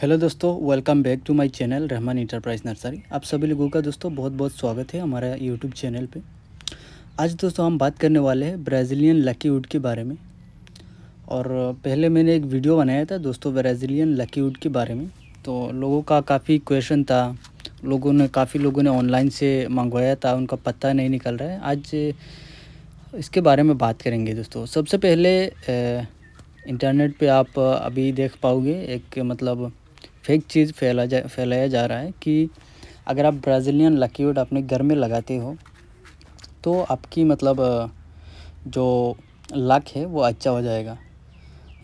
hello दोस्तों welcome back to my channel Rahman enterprise nursery आप सभी लोगों का दोस्तों बहुत बहुत स्वागत है हमारा यूट्यूब चैनल पे आज दोस्तों हम बात करने वाले हैं ब्राज़ीलियन लकी वुड के बारे में और पहले मैंने एक वीडियो बनाया था दोस्तों ब्राज़ीलियन लकी वुड के बारे में तो लोगों का काफ़ी क्वेश्चन था लोगों ने काफ़ी लोगों ने ऑनलाइन से मंगवाया था उनका पता नहीं निकल रहा है आज इसके बारे में बात करेंगे दोस्तों सबसे पहले इंटरनेट पे आप अभी देख पाओगे एक मतलब फेक चीज़ फैला जा फैलाया जा रहा है कि अगर आप ब्राज़ीलियन लकीवुड अपने घर में लगाते हो तो आपकी मतलब जो लक है वो अच्छा हो जाएगा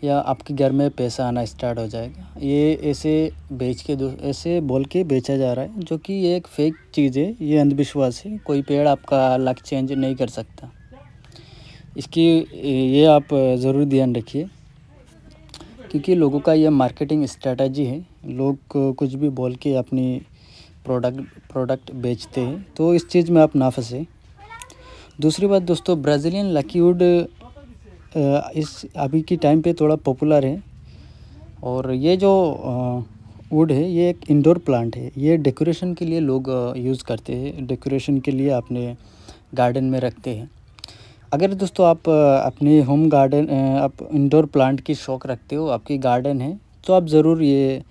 या आपके घर में पैसा आना स्टार्ट हो जाएगा ये ऐसे बेच के ऐसे बोल के बेचा जा रहा है जो कि ये एक फेक चीज़ है ये अंधविश्वास है कोई पेड़ आपका लक चेंज नहीं कर सकता इसकी ये आप ज़रूर ध्यान रखिए क्योंकि लोगों का यह मार्केटिंग स्ट्रेटजी है लोग कुछ भी बोल के अपनी प्रोडक्ट प्रोडक्ट बेचते हैं तो इस चीज़ में आप ना फंसे दूसरी बात दोस्तों ब्राज़ीलियन लकीवुड इस अभी के टाइम पे थोड़ा पॉपुलर है और ये जो वुड है ये एक इंडोर प्लांट है ये डेकोरेशन के लिए लोग यूज़ करते हैं डेकोरेशन के लिए अपने गार्डन में रखते हैं अगर दोस्तों आप अपने होम गार्डन आप इंडोर प्लांट की शौक़ रखते हो आपकी गार्डन है तो आप ज़रूर ये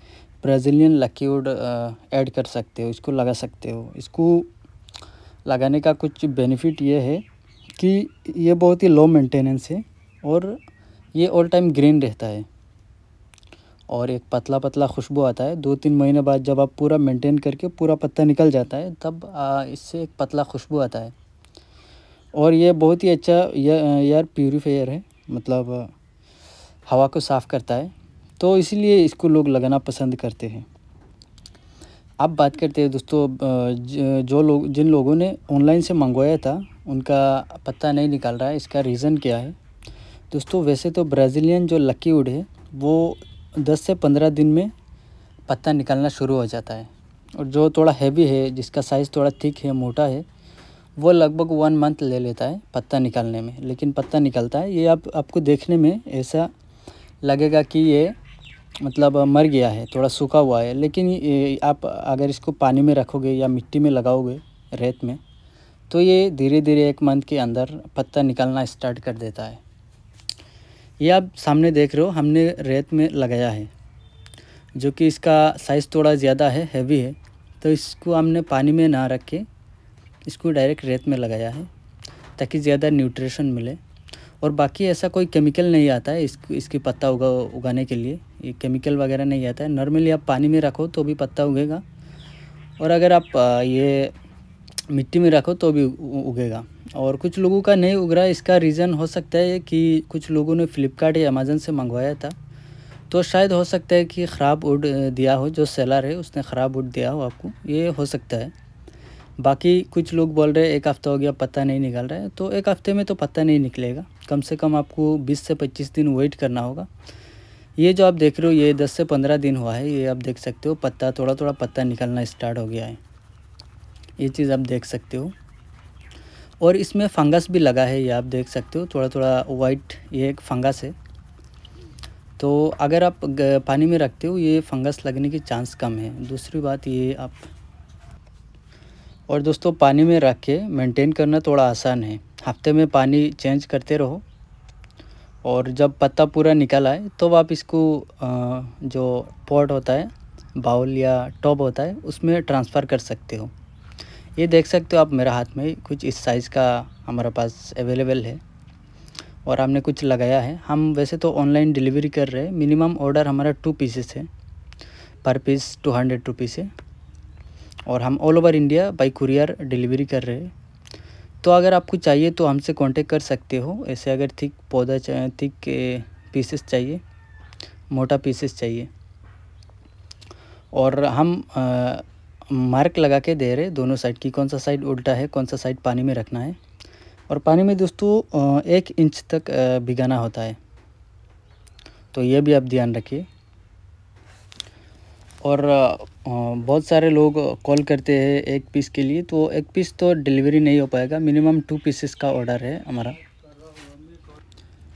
ब्राज़ीलियन वुड ऐड कर सकते हो इसको लगा सकते हो इसको लगाने का कुछ बेनिफिट ये है कि ये बहुत ही लो मेंटेनेंस है और ये ऑल टाइम ग्रीन रहता है और एक पतला पतला खुशबू आता है दो तीन महीने बाद जब आप पूरा मेंटेन करके पूरा पत्ता निकल जाता है तब इससे एक पतला खुशबू आता है और ये बहुत ही अच्छा एयर प्योरीफायर है मतलब हवा को साफ़ करता है तो इसीलिए इसको लोग लगाना पसंद करते हैं अब बात करते हैं दोस्तों जो लोग जिन लोगों ने ऑनलाइन से मंगवाया था उनका पता नहीं निकाल रहा है इसका रीज़न क्या है दोस्तों वैसे तो ब्राज़ीलियन जो लकी वुड है वो दस से पंद्रह दिन में पत्ता निकालना शुरू हो जाता है और जो थोड़ा हैवी है जिसका साइज़ थोड़ा थिक है मोटा है वो लगभग वन मंथ ले लेता है पत्ता निकालने में लेकिन पत्ता निकलता है ये आप आपको देखने में ऐसा लगेगा कि ये मतलब मर गया है थोड़ा सूखा हुआ है लेकिन आप अगर इसको पानी में रखोगे या मिट्टी में लगाओगे रेत में तो ये धीरे धीरे एक मंथ के अंदर पत्ता निकालना स्टार्ट कर देता है ये आप सामने देख रहे हो हमने रेत में लगाया है जो कि इसका साइज़ थोड़ा ज़्यादा है हैवी है तो इसको हमने पानी में ना रख के इसको डायरेक्ट रेत में लगाया है ताकि ज़्यादा न्यूट्रिशन मिले और बाकी ऐसा कोई केमिकल नहीं आता है इस इसकी पत्ता उगा उगाने के लिए ये केमिकल वगैरह नहीं आता है नॉर्मली आप पानी में रखो तो भी पत्ता उगेगा और अगर आप ये मिट्टी में रखो तो भी उगेगा और कुछ लोगों का नहीं उग रहा है इसका रीज़न हो सकता है कि कुछ लोगों ने फ्लिपकार्ट या अमेज़न से मंगवाया था तो शायद हो सकता है कि ख़राब उड दिया हो जो सेलर है उसने ख़राब उड दिया हो आपको ये हो सकता है बाकी कुछ लोग बोल रहे हैं एक हफ़्ता हो गया पत्ता नहीं निकल रहा है तो एक हफ़्ते में तो पत्ता नहीं निकलेगा कम से कम आपको 20 से 25 दिन वेट करना होगा ये जो आप देख रहे हो ये 10 से 15 दिन हुआ है ये आप देख सकते हो पत्ता थोड़ा थोड़ा पत्ता निकलना स्टार्ट हो गया है ये चीज़ आप देख सकते हो और इसमें फंगस भी लगा है ये आप देख सकते हो थोड़ा थोड़ा वाइट ये एक फंगस है तो अगर आप पानी में रखते हो ये फंगस लगने के चांस कम है दूसरी बात ये आप और दोस्तों पानी में रख के मेंटेन करना थोड़ा आसान है हफ्ते में पानी चेंज करते रहो और जब पत्ता पूरा निकल आए तो आप इसको जो पॉट होता है बाउल या टॉप होता है उसमें ट्रांसफ़र कर सकते हो ये देख सकते हो आप मेरा हाथ में कुछ इस साइज़ का हमारे पास अवेलेबल है और हमने कुछ लगाया है हम वैसे तो ऑनलाइन डिलीवरी कर रहे हैं मिनिमम ऑर्डर हमारा टू पीसेस है per piece two hundred rupees है और हम all over India by courier delivery कर रहे हैं तो अगर आपको चाहिए तो हमसे कांटेक्ट कर सकते हो ऐसे अगर थिक पौधा थिक पीसेस चाहिए मोटा पीसेस चाहिए और हम आ, मार्क लगा के दे रहे दोनों साइड की कौन सा साइड उल्टा है कौन सा साइड पानी में रखना है और पानी में दोस्तों एक इंच तक भिगाना होता है तो ये भी आप ध्यान रखिए और बहुत सारे लोग कॉल करते हैं एक पीस के लिए तो एक पीस तो डिलीवरी नहीं हो पाएगा मिनिमम टू पीसेस का ऑर्डर है हमारा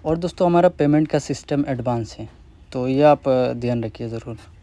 और दोस्तों हमारा पेमेंट का सिस्टम एडवांस है तो ये आप ध्यान रखिए ज़रूर